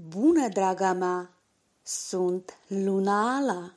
Bună, draga mea! Sunt Luna Ala!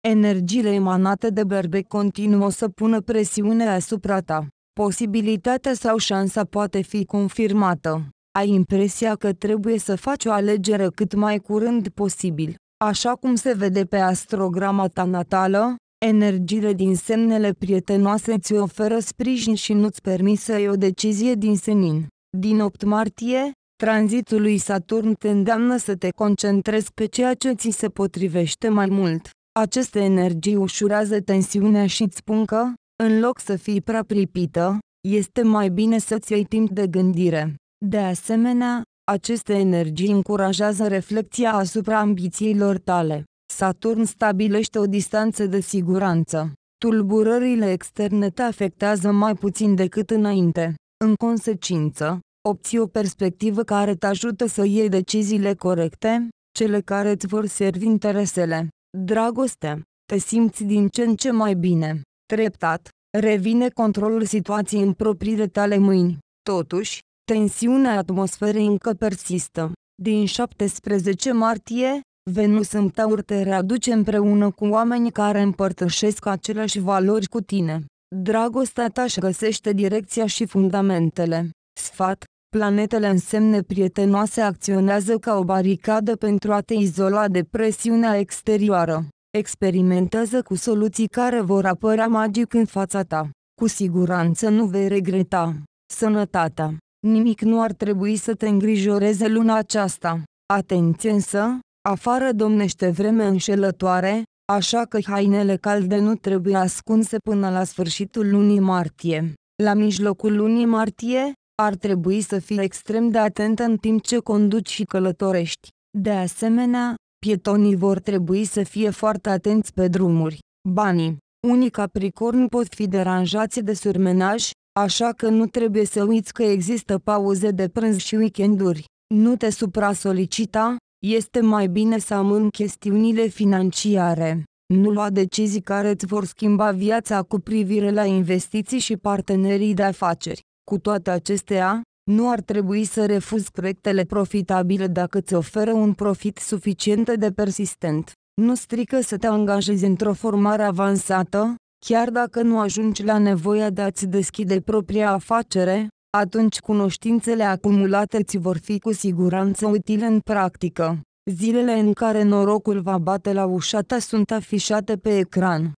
Energiile emanate de berbe continuă să pună presiune asupra ta. Posibilitatea sau șansa poate fi confirmată. Ai impresia că trebuie să faci o alegere cât mai curând posibil. Așa cum se vede pe astrograma ta natală, Energiile din semnele prietenoase îți oferă sprijin și nu-ți permis să o decizie din senin. Din 8 martie, tranzitul lui Saturn te îndeamnă să te concentrezi pe ceea ce ți se potrivește mai mult. Aceste energii ușurează tensiunea și îți spun că, în loc să fii prea pripită, este mai bine să-ți iei timp de gândire. De asemenea, aceste energii încurajează reflecția asupra ambițiilor tale. Saturn stabilește o distanță de siguranță. Tulburările externe te afectează mai puțin decât înainte. În consecință, obții o perspectivă care te ajută să iei deciziile corecte, cele care îți vor servi interesele. Dragoste, te simți din ce în ce mai bine. Treptat, revine controlul situației în propriile tale mâini. Totuși, tensiunea atmosferei încă persistă. Din 17 martie, Venus în Taur te readuce împreună cu oameni care împărtășesc aceleași valori cu tine. Dragostea ta își găsește direcția și fundamentele. Sfat, planetele în semne prietenoase acționează ca o baricadă pentru a te izola de presiunea exterioară. Experimentează cu soluții care vor apărea magic în fața ta. Cu siguranță nu vei regreta. Sănătatea. Nimic nu ar trebui să te îngrijoreze luna aceasta. Atenție însă, Afară domnește vreme înșelătoare, așa că hainele calde nu trebuie ascunse până la sfârșitul lunii martie. La mijlocul lunii martie, ar trebui să fii extrem de atent în timp ce conduci și călătorești. De asemenea, pietonii vor trebui să fie foarte atenți pe drumuri. Banii. Unii capricorni pot fi deranjați de surmenaj, așa că nu trebuie să uiți că există pauze de prânz și weekenduri. Nu te supra-solicita, este mai bine să amân chestiunile financiare. Nu lua decizii care îți vor schimba viața cu privire la investiții și partenerii de afaceri. Cu toate acestea, nu ar trebui să refuzi proiectele profitabile dacă îți oferă un profit suficient de persistent. Nu strică să te angajezi într-o formare avansată, chiar dacă nu ajungi la nevoia de a-ți deschide propria afacere, atunci cunoștințele acumulate ți vor fi cu siguranță utile în practică. Zilele în care norocul va bate la ușa ta sunt afișate pe ecran.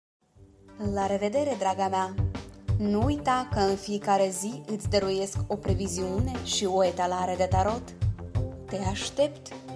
La revedere, draga mea! Nu uita că în fiecare zi îți dăruiesc o previziune și o etalare de tarot. Te aștept!